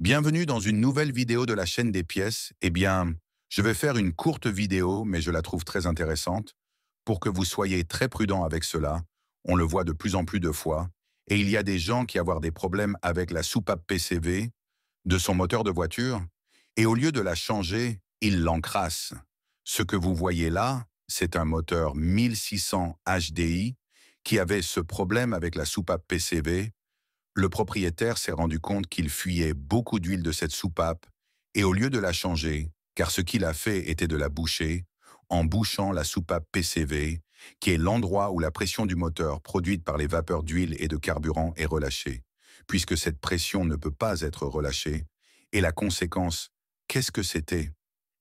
Bienvenue dans une nouvelle vidéo de la chaîne des pièces. Eh bien, je vais faire une courte vidéo, mais je la trouve très intéressante, pour que vous soyez très prudent avec cela. On le voit de plus en plus de fois. Et il y a des gens qui avoir des problèmes avec la soupape PCV de son moteur de voiture, et au lieu de la changer, ils l'encrassent. Ce que vous voyez là, c'est un moteur 1600 HDI qui avait ce problème avec la soupape PCV le propriétaire s'est rendu compte qu'il fuyait beaucoup d'huile de cette soupape et au lieu de la changer, car ce qu'il a fait était de la boucher, en bouchant la soupape PCV, qui est l'endroit où la pression du moteur produite par les vapeurs d'huile et de carburant est relâchée, puisque cette pression ne peut pas être relâchée, et la conséquence, qu'est-ce que c'était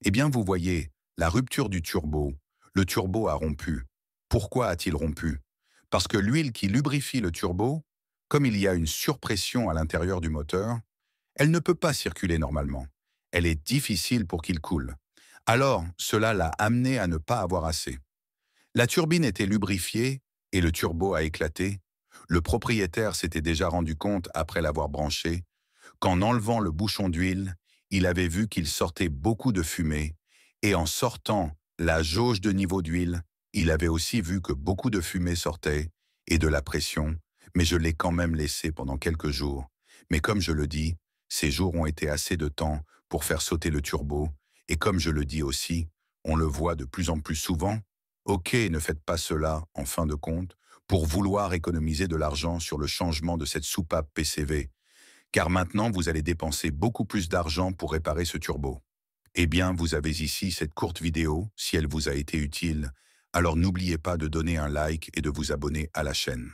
Eh bien, vous voyez, la rupture du turbo, le turbo a rompu. Pourquoi a-t-il rompu Parce que l'huile qui lubrifie le turbo comme il y a une surpression à l'intérieur du moteur, elle ne peut pas circuler normalement. Elle est difficile pour qu'il coule. Alors, cela l'a amené à ne pas avoir assez. La turbine était lubrifiée et le turbo a éclaté. Le propriétaire s'était déjà rendu compte, après l'avoir branché, qu'en enlevant le bouchon d'huile, il avait vu qu'il sortait beaucoup de fumée, et en sortant la jauge de niveau d'huile, il avait aussi vu que beaucoup de fumée sortait, et de la pression, mais je l'ai quand même laissé pendant quelques jours. Mais comme je le dis, ces jours ont été assez de temps pour faire sauter le turbo, et comme je le dis aussi, on le voit de plus en plus souvent, ok, ne faites pas cela, en fin de compte, pour vouloir économiser de l'argent sur le changement de cette soupape PCV, car maintenant vous allez dépenser beaucoup plus d'argent pour réparer ce turbo. Eh bien, vous avez ici cette courte vidéo, si elle vous a été utile, alors n'oubliez pas de donner un like et de vous abonner à la chaîne.